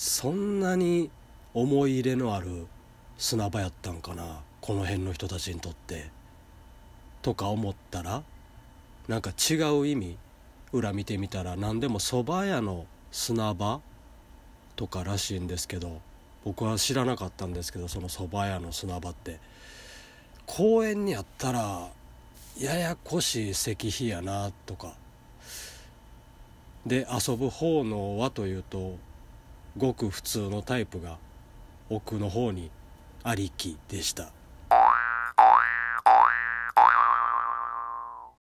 そんなに思い入れのある砂場やったんかなこの辺の人たちにとってとか思ったらなんか違う意味裏見てみたら何でもそば屋の砂場とからしいんですけど僕は知らなかったんですけどそのそば屋の砂場って公園にあったらややこしい石碑やなとかで遊ぶ方のはというとごく普通のタイプが奥の方にありきでした。